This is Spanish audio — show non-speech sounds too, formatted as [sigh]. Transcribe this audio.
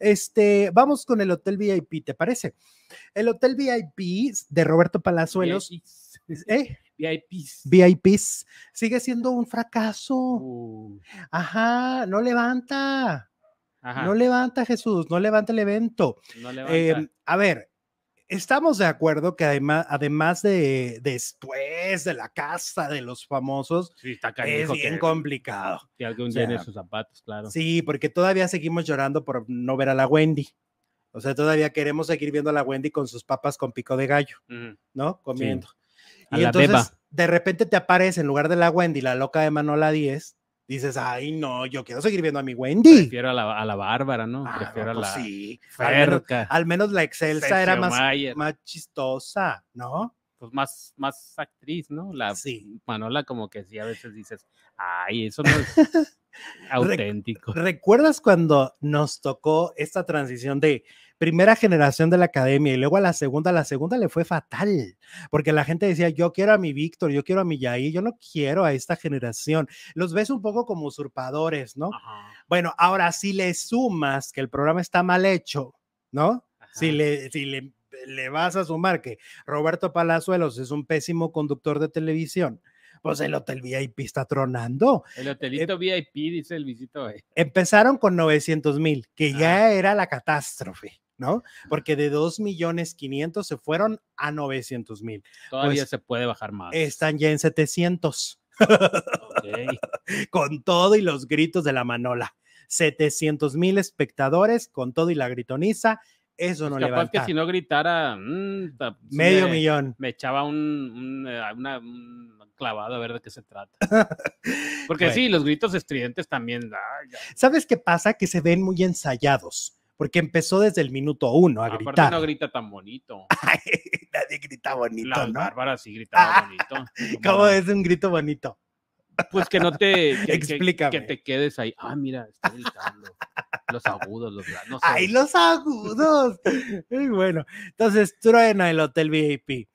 Este, vamos con el Hotel VIP, ¿te parece? El Hotel VIP de Roberto Palazuelos. VIPs. ¿eh? VIPs. VIPs. Sigue siendo un fracaso. Uh. Ajá, no levanta. Ajá. No levanta Jesús, no levanta el evento. No levanta. Em, a ver, estamos de acuerdo que además, de después de la casa de los famosos, es bien complicado. Que algún zapatos, claro. Sí, porque todavía seguimos llorando por no ver a la Wendy. O sea, todavía queremos seguir viendo a la Wendy con sus papas con pico de gallo, ¿no? Comiendo. y entonces, de repente te aparece en lugar de la Wendy, la loca de Manola 10, dices, ay, no, yo quiero seguir viendo a mi Wendy. Prefiero a la, a Bárbara, ¿no? Ah, Prefiero a pues la. Sí, Ferca, al, menos, la Excelsa era más, más chistosa, ¿no? Pues más, más actriz, ¿no? La sí. Manola, como que sí, a veces dices, ay, eso no es [laughs] auténtico. ¿Recuerdas cuando nos tocó esta transición de primera generación de la academia y luego a la segunda, la segunda le fue fatal, porque la gente decía, yo quiero a mi Víctor, yo quiero a mi Yai, yo no quiero a esta generación. Los ves un poco como usurpadores, ¿no? Bueno, ahora si le sumas que el programa está mal hecho, ¿no? Si le, vas a sumar que Roberto Palazuelos es un pésimo conductor de televisión, pues el hotel VIP está tronando. El eh, hotelito VIP, dice el visito. Eh. Empezaron con 900 mil, que ya era la catástrofe. ¿no? Porque de 2 millones 500 se fueron a 900 mil. Todavía pues se puede bajar más. Están ya en 700. [laughs] Con todo y los gritos de la manola. 700 mil espectadores con todo y la gritoniza. Eso pues no le va a que si no gritara, mm, pues, medio millón. Me echaba un, eh, una, clavada clavado a ver de qué se trata. [laughs] Porque sí, los gritos estridentes también. ¿Sabes qué pasa? Que se ven muy ensayados porque empezó desde el minuto uno a ah, Aparte no grita tan bonito. [laughs] nadie grita bonito, La Bárbara sí gritaba [laughs] bonito. ¿Cómo es un grito bonito? Pues que no te. Que, Explícame. Que, te quedes ahí. Ah, mira, está gritando. Los agudos, los. No ¡Ay, los agudos! Muy [laughs] bueno, entonces truena el Hotel VIP.